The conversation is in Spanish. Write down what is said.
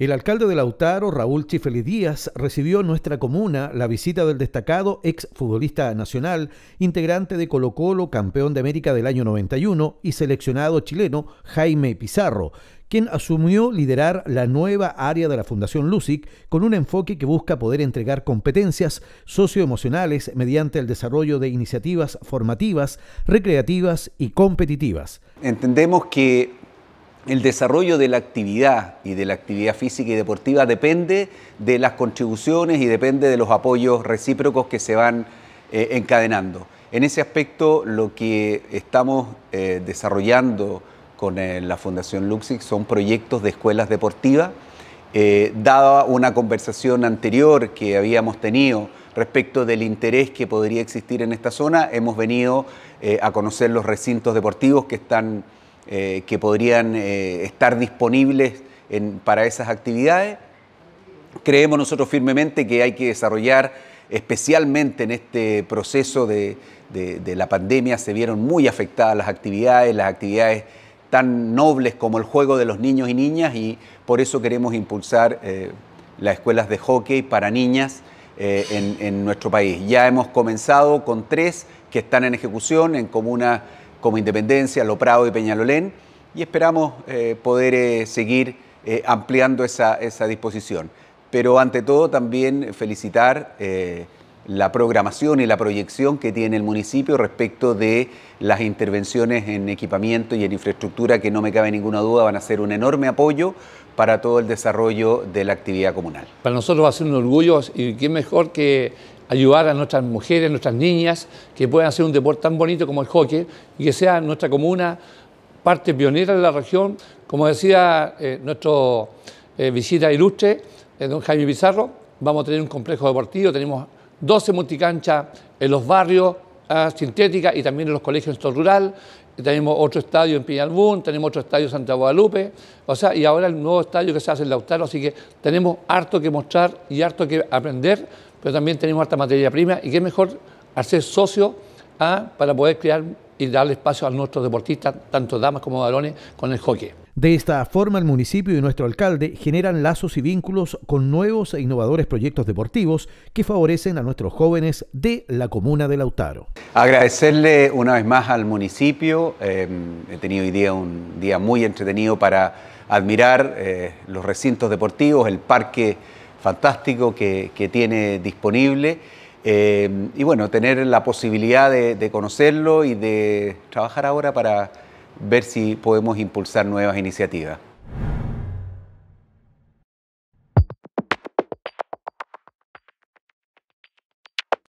El alcalde de Lautaro, Raúl Chifeli Díaz, recibió en nuestra comuna la visita del destacado exfutbolista nacional, integrante de Colo Colo, campeón de América del año 91 y seleccionado chileno Jaime Pizarro, quien asumió liderar la nueva área de la Fundación LUSIC con un enfoque que busca poder entregar competencias socioemocionales mediante el desarrollo de iniciativas formativas, recreativas y competitivas. Entendemos que el desarrollo de la actividad y de la actividad física y deportiva depende de las contribuciones y depende de los apoyos recíprocos que se van eh, encadenando. En ese aspecto, lo que estamos eh, desarrollando con eh, la Fundación Luxic son proyectos de escuelas deportivas. dada una conversación anterior que habíamos tenido respecto del interés que podría existir en esta zona, hemos venido a conocer los recintos deportivos que están eh, que podrían eh, estar disponibles para esas actividades. Creemos nosotros firmemente que hay que desarrollar, especialmente en este proceso de, la pandemia, se vieron muy afectadas las actividades, las actividades tan nobles como el juego de los niños y niñas y por eso queremos impulsar eh, las escuelas de hockey para niñas en, nuestro país. Ya hemos comenzado con tres que están en ejecución en Comuna como Independencia, Loprado y Peñalolén, y esperamos eh, poder eh, seguir eh, ampliando esa, esa, disposición. Pero ante todo también felicitar la programación y la proyección que tiene el municipio respecto de las intervenciones en equipamiento y en infraestructura que no me cabe ninguna duda van a ser un enorme apoyo para todo el desarrollo de la actividad comunal. Para nosotros va a ser un orgullo y qué mejor que ayudar a nuestras mujeres, nuestras niñas, que puedan hacer un deporte tan bonito como el hockey y que sea nuestra comuna parte pionera de la región. Como decía eh, nuestro eh, visita ilustre, eh, don Jaime Pizarro, vamos a tener un complejo deportivo, tenemos 12 multicanchas en los barrios, sintética y también en los colegios en rural. Tenemos otro estadio en Piñalbún, tenemos otro estadio en Santa Guadalupe, o sea, y ahora el nuevo estadio que se hace en Lautaro, así que tenemos harto que mostrar y harto que aprender, pero también tenemos harta materia prima y qué mejor hacer socio ah, para poder crear y darle espacio a nuestros deportistas, tanto damas como varones, con el hockey. De esta forma, el municipio y nuestro alcalde generan lazos y vínculos con nuevos e innovadores proyectos deportivos que favorecen a nuestros jóvenes de la comuna de Lautaro. Agradecerle una vez más al municipio. Em, he tenido hoy día un día muy entretenido para admirar eh, los recintos deportivos, el parque fantástico que tiene disponible eh, y bueno, tener la posibilidad de, conocerlo y de trabajar ahora para ver si podemos impulsar nuevas iniciativas.